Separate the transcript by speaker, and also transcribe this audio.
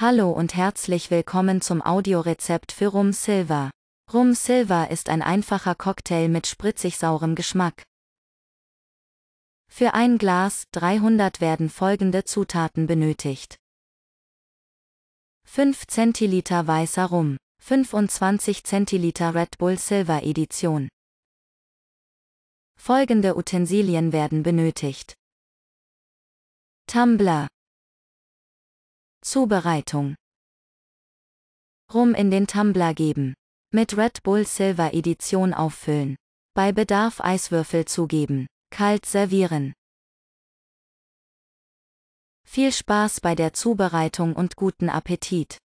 Speaker 1: Hallo und herzlich willkommen zum Audiorezept für Rum Silver. Rum Silver ist ein einfacher Cocktail mit spritzig saurem Geschmack. Für ein Glas 300 werden folgende Zutaten benötigt. 5 Zentiliter weißer Rum, 25 Zentiliter Red Bull Silver Edition. Folgende Utensilien werden benötigt.
Speaker 2: Tumblr, Zubereitung.
Speaker 1: Rum in den Tumbler geben. Mit Red Bull Silver Edition auffüllen. Bei Bedarf Eiswürfel zugeben. Kalt servieren. Viel Spaß bei der Zubereitung und guten
Speaker 2: Appetit!